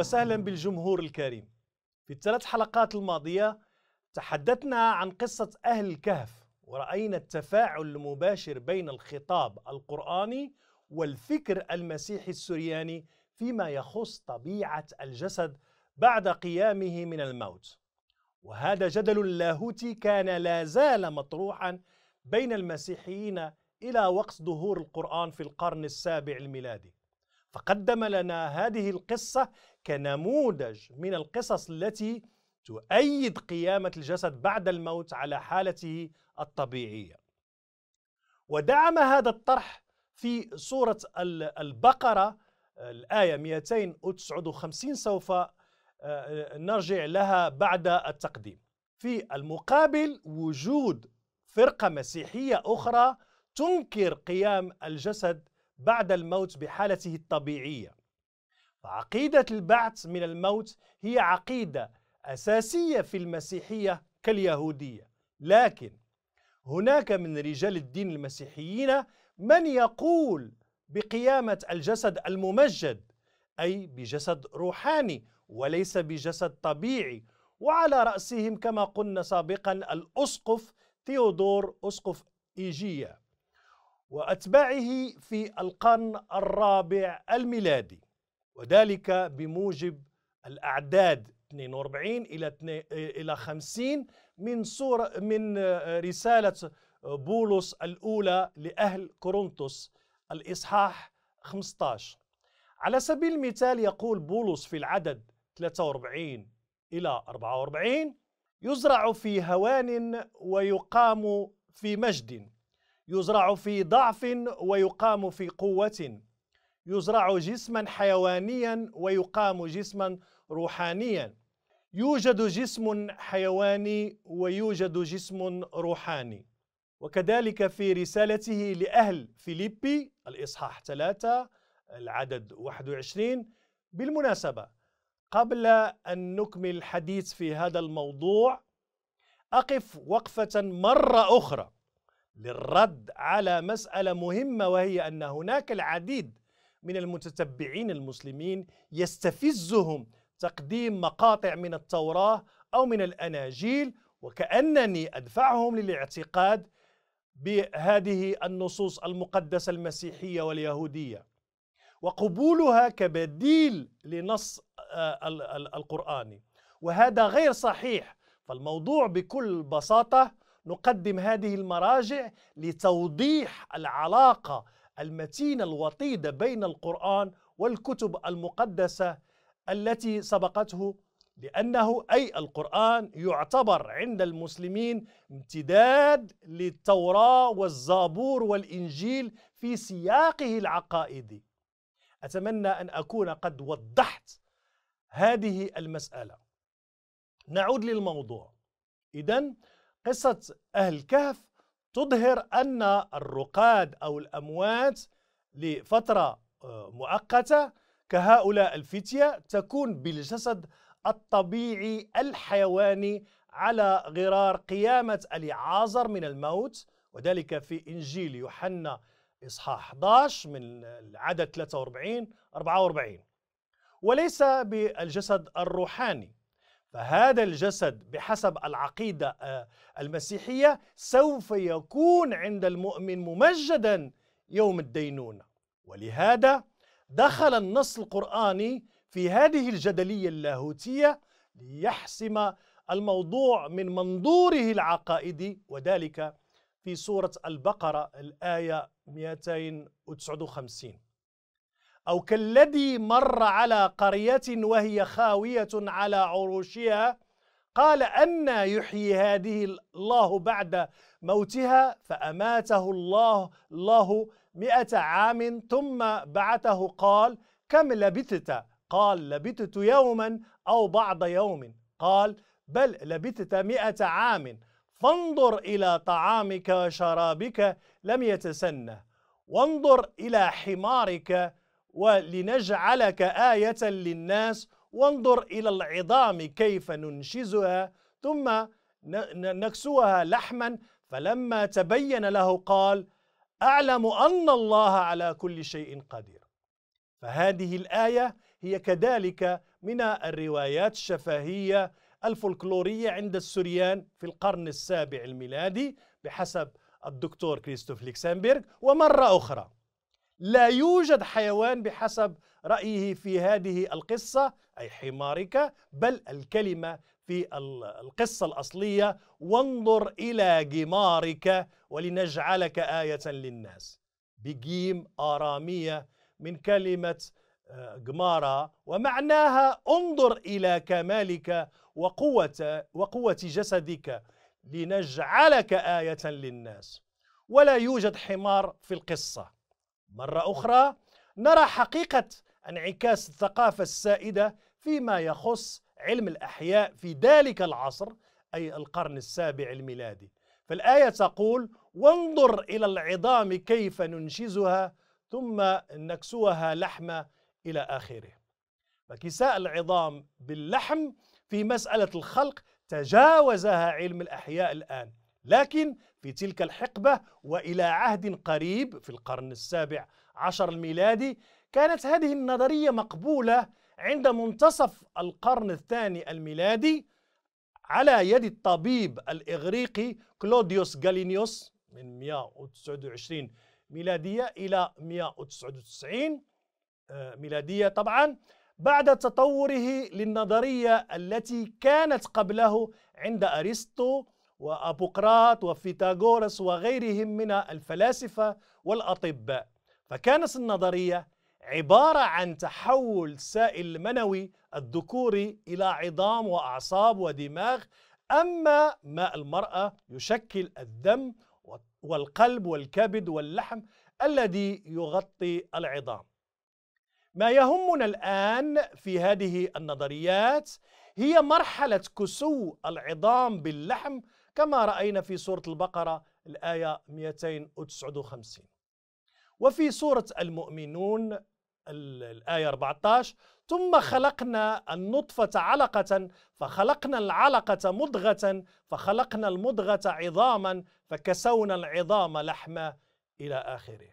وسهلا بالجمهور الكريم في الثلاث حلقات الماضية تحدثنا عن قصة أهل الكهف ورأينا التفاعل المباشر بين الخطاب القرآني والفكر المسيحي السرياني فيما يخص طبيعة الجسد بعد قيامه من الموت وهذا جدل لاهوتي كان لا زال مطروحا بين المسيحيين إلى وقت ظهور القرآن في القرن السابع الميلادي فقدم لنا هذه القصة كنموذج من القصص التي تؤيد قيامة الجسد بعد الموت على حالته الطبيعية ودعم هذا الطرح في سورة البقرة الآية 259 سوف آه، نرجع لها بعد التقديم في المقابل وجود فرقة مسيحية أخرى تنكر قيام الجسد بعد الموت بحالته الطبيعية فعقيدة البعث من الموت هي عقيدة أساسية في المسيحية كاليهودية لكن هناك من رجال الدين المسيحيين من يقول بقيامة الجسد الممجد أي بجسد روحاني وليس بجسد طبيعي وعلى رأسهم كما قلنا سابقا الأسقف تيودور أسقف إيجيا وأتباعه في القرن الرابع الميلادي وذلك بموجب الأعداد 42 إلى إلى 50 من صور من رسالة بولس الأولى لأهل كورنثوس الإصحاح 15 على سبيل المثال يقول بولس في العدد 43 إلى 44 يزرع في هوان ويقام في مجد يزرع في ضعف ويقام في قوة يزرع جسما حيوانيا ويقام جسما روحانيا يوجد جسم حيواني ويوجد جسم روحاني وكذلك في رسالته لأهل فيليبي الإصحاح 3 العدد 21 بالمناسبة قبل أن نكمل الحديث في هذا الموضوع أقف وقفة مرة أخرى للرد على مسألة مهمة وهي أن هناك العديد من المتتبعين المسلمين يستفزهم تقديم مقاطع من التوراة أو من الأناجيل وكأنني أدفعهم للاعتقاد بهذه النصوص المقدسة المسيحية واليهودية وقبولها كبديل لنص آه، القرآني وهذا غير صحيح فالموضوع بكل بساطة نقدم هذه المراجع لتوضيح العلاقة المتينة الوطيدة بين القرآن والكتب المقدسة التي سبقته لأنه أي القرآن يعتبر عند المسلمين امتداد للتوراة والزابور والإنجيل في سياقه العقائدي أتمنى أن أكون قد وضحت هذه المسألة نعود للموضوع إذا قصة أهل الكهف تظهر أن الرقاد أو الأموات لفترة آه، مؤقتة كهؤلاء الفتية تكون بالجسد الطبيعي الحيواني على غرار قيامة اليعازر من الموت وذلك في إنجيل يوحنا إصحاح 11 من العدد 43 44 وليس بالجسد الروحاني فهذا الجسد بحسب العقيدة آه، المسيحية سوف يكون عند المؤمن ممجدا يوم الدينونة ولهذا دخل النص القرآني في هذه الجدلية اللاهوتية ليحسم الموضوع من منظوره العقائدي وذلك في سورة البقرة الآية 259 أو كالذي مر على قرية وهي خاوية على عروشها قال أن يحيي هذه الله بعد موتها فأماته الله الله مئة عام ثم بعثه قال كم لبثت قال لبثت يوما أو بعض يوم قال بل لبثت مئة عام فانظر إلى طعامك وشرابك لم يتسنه وانظر إلى حمارك ولنجعلك آية للناس وانظر إلى العظام كيف ننشزها ثم نكسوها لحما فلما تبين له قال أعلم أن الله على كل شيء قدير فهذه الآية هي كذلك من الروايات الشفهية الفولكلورية عند السوريان في القرن السابع الميلادي بحسب الدكتور كريستوف ليكسنبرغ ومرة أخرى لا يوجد حيوان بحسب رأيه في هذه القصة أي حمارك بل الكلمة في القصة الأصلية وانظر إلى جمارك ولنجعلك آية للناس بجيم آرامية من كلمة آه، جمارة ومعناها انظر إلى كمالك وقوة, وقوة جسدك لنجعلك آية للناس ولا يوجد حمار في القصة مرة أخرى نرى حقيقة انعكاس الثقافة السائدة فيما يخص علم الأحياء في ذلك العصر أي القرن السابع الميلادي فالآية تقول وانظر إلى العظام كيف ننشزها ثم نكسوها لحمة إلى آخره فكساء العظام باللحم في مسألة الخلق تجاوزها علم الأحياء الآن لكن في تلك الحقبة وإلى عهد قريب في القرن السابع عشر الميلادي كانت هذه النظرية مقبولة عند منتصف القرن الثاني الميلادي على يد الطبيب الإغريقي كلوديوس غالينيوس من 129 ميلادية إلى 199 آه، ميلادية طبعا بعد تطوره للنظرية التي كانت قبله عند أرسطو وأبوقراط وفيتاغورس وغيرهم من الفلاسفة والأطباء فكانت النظرية عبارة عن تحول السائل المنوي الذكوري إلى عظام وأعصاب ودماغ أما ماء المرأة يشكل الدم والقلب والكبد واللحم الذي يغطي العظام ما يهمنا الآن في هذه النظريات هي مرحلة كسو العظام باللحم كما رأينا في سورة البقرة الآية 259 وفي سورة المؤمنون الآية 14 ثم خلقنا النطفة علقة فخلقنا العلقة مضغة فخلقنا المضغة عظاما فكسونا العظام لحما إلى آخره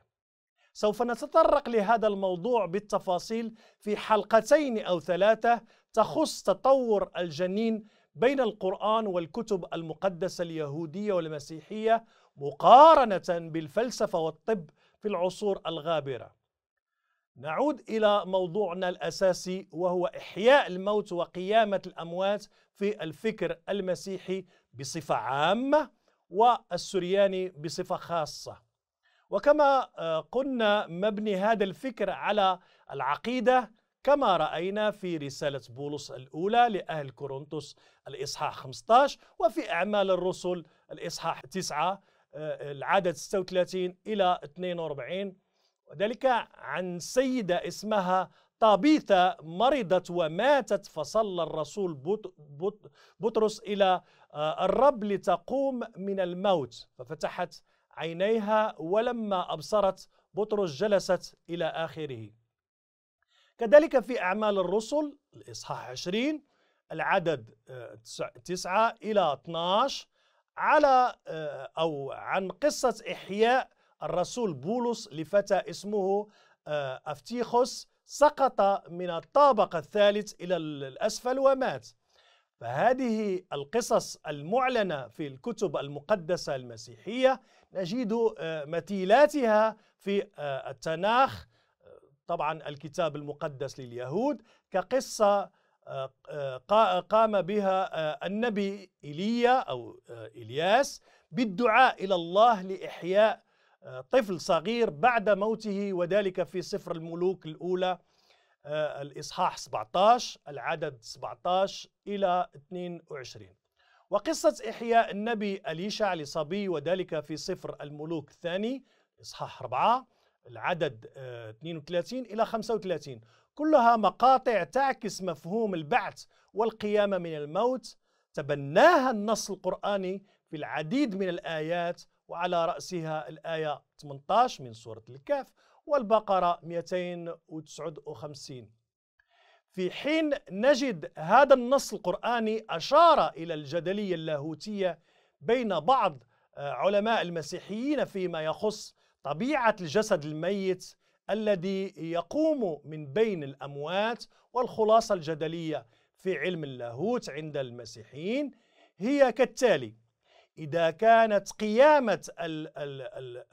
سوف نتطرق لهذا الموضوع بالتفاصيل في حلقتين أو ثلاثة تخص تطور الجنين بين القرآن والكتب المقدسة اليهودية والمسيحية مقارنة بالفلسفة والطب في العصور الغابرة نعود إلى موضوعنا الأساسي وهو إحياء الموت وقيامة الأموات في الفكر المسيحي بصفة عامة والسرياني بصفة خاصة وكما آه، قلنا مبني هذا الفكر على العقيدة كما رأينا في رسالة بولس الأولى لأهل كورنثوس الإصحاح 15 وفي أعمال الرسل الإصحاح 9 آه، العدد 36 إلى 42 وذلك عن سيدة اسمها طابيثة مرضت وماتت فصلى الرسول بطرس إلى آه، الرب لتقوم من الموت ففتحت عينيها ولما أبصرت بطرس جلست إلى آخره كذلك في أعمال الرسل الإصحاح 20 العدد 9 آه، إلى 12 على آه، أو عن قصة إحياء الرسول بولس لفتى اسمه آه، أفتيخوس سقط من الطابق الثالث إلى الأسفل ومات فهذه القصص المعلنة في الكتب المقدسة المسيحية نجد مثيلاتها في التناخ طبعا الكتاب المقدس لليهود كقصة آه، آه، قام بها آه، النبي إيليا أو إلياس بالدعاء إلى الله لإحياء طفل صغير بعد موته وذلك في سفر الملوك الأولى الإصحاح 17 العدد 17 إلى 22 وقصة إحياء النبي أليشع لصبي وذلك في سفر الملوك الثاني إصحاح 4 العدد 32 آه، إلى 35 كلها مقاطع تعكس مفهوم البعث والقيامة من الموت تبناها النص القرآني في العديد من الآيات وعلى رأسها الآية 18 من سورة الكهف والبقرة 259 في حين نجد هذا النص القرآني أشار إلى الجدلية اللاهوتية بين بعض آه، علماء المسيحيين فيما يخص طبيعة الجسد الميت الذي يقوم من بين الأموات والخلاصة الجدلية في علم اللاهوت عند المسيحيين هي كالتالي إذا كانت قيامة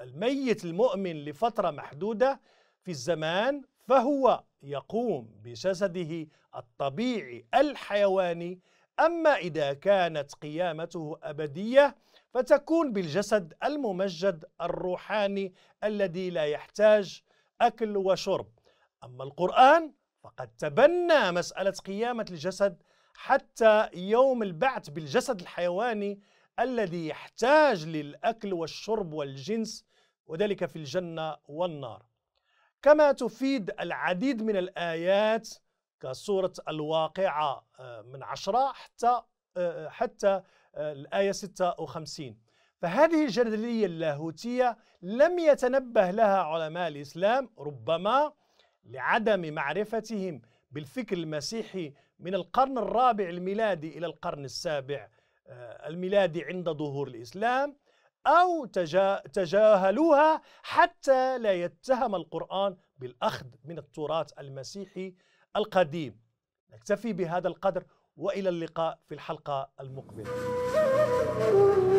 الميت المؤمن لفترة محدودة في الزمان فهو يقوم بجسده الطبيعي الحيواني أما إذا كانت قيامته أبدية فتكون بالجسد الممجد الروحاني الذي لا يحتاج اكل وشرب اما القران فقد تبنى مساله قيامه الجسد حتى يوم البعث بالجسد الحيواني الذي يحتاج للاكل والشرب والجنس وذلك في الجنه والنار كما تفيد العديد من الايات كسوره الواقعه آه، من عشره حتى آه، حتى الآية 56 فهذه الجدلية اللاهوتية لم يتنبه لها علماء الإسلام ربما لعدم معرفتهم بالفكر المسيحي من القرن الرابع الميلادي إلى القرن السابع آه، الميلادي عند ظهور الإسلام أو تجاهلوها حتى لا يتهم القرآن بالأخذ من التراث المسيحي القديم نكتفي بهذا القدر والى اللقاء في الحلقه المقبله